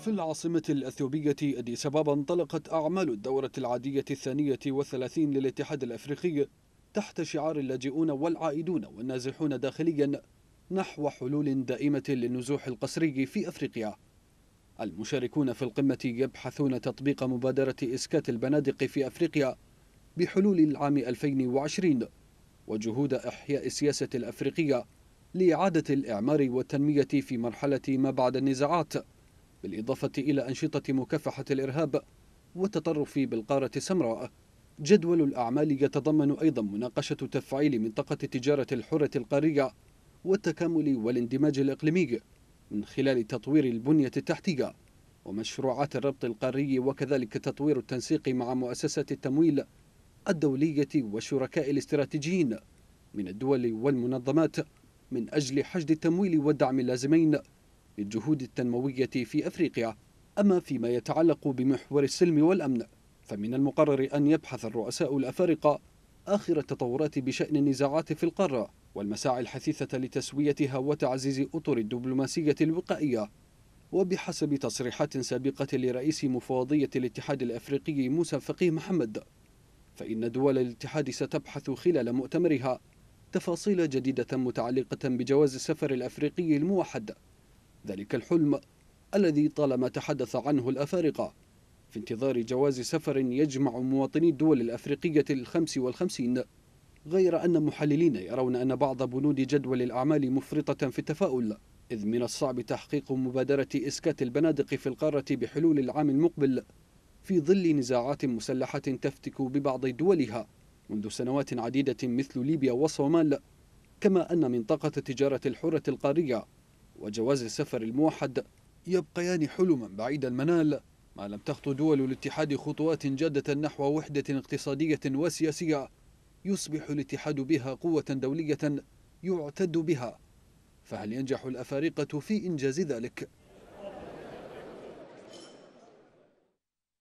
في العاصمة الأثيوبية أدي سبابا انطلقت أعمال الدورة العادية الثانية والثلاثين للاتحاد الأفريقي تحت شعار اللاجئون والعائدون والنازحون داخليا نحو حلول دائمة للنزوح القسري في أفريقيا المشاركون في القمة يبحثون تطبيق مبادرة إسكات البنادق في أفريقيا بحلول العام 2020 وجهود إحياء السياسة الأفريقية لإعادة الإعمار والتنمية في مرحلة ما بعد النزاعات بالإضافة إلى أنشطة مكافحة الإرهاب والتطرف بالقارة السمراء جدول الأعمال يتضمن أيضا مناقشة تفعيل منطقة التجارة الحرة القارية والتكامل والاندماج الإقليمي من خلال تطوير البنية التحتية ومشروعات الربط القاري وكذلك تطوير التنسيق مع مؤسسات التمويل الدولية وشركاء الاستراتيجيين من الدول والمنظمات من أجل حشد التمويل والدعم اللازمين للجهود التنموية في أفريقيا أما فيما يتعلق بمحور السلم والأمن فمن المقرر أن يبحث الرؤساء الأفارقة آخر التطورات بشأن النزاعات في القارة والمساعي الحثيثة لتسويتها وتعزيز أطر الدبلوماسية الوقائية وبحسب تصريحات سابقة لرئيس مفوضية الاتحاد الأفريقي موسى فقيه محمد فإن دول الاتحاد ستبحث خلال مؤتمرها تفاصيل جديدة متعلقة بجواز السفر الأفريقي الموحد ذلك الحلم الذي طالما تحدث عنه الأفارقة في انتظار جواز سفر يجمع مواطني الدول الأفريقية الخمس والخمسين غير أن محللين يرون أن بعض بنود جدول الأعمال مفرطة في التفاؤل إذ من الصعب تحقيق مبادرة إسكات البنادق في القارة بحلول العام المقبل في ظل نزاعات مسلحة تفتك ببعض دولها منذ سنوات عديدة مثل ليبيا والصومال كما أن منطقة التجارة الحرة القارية وجواز السفر الموحد يبقيان حلما بعيد المنال ما لم تخطو دول الاتحاد خطوات جادة نحو وحدة اقتصادية وسياسية يصبح الاتحاد بها قوة دولية يعتد بها فهل ينجح الأفارقة في إنجاز ذلك؟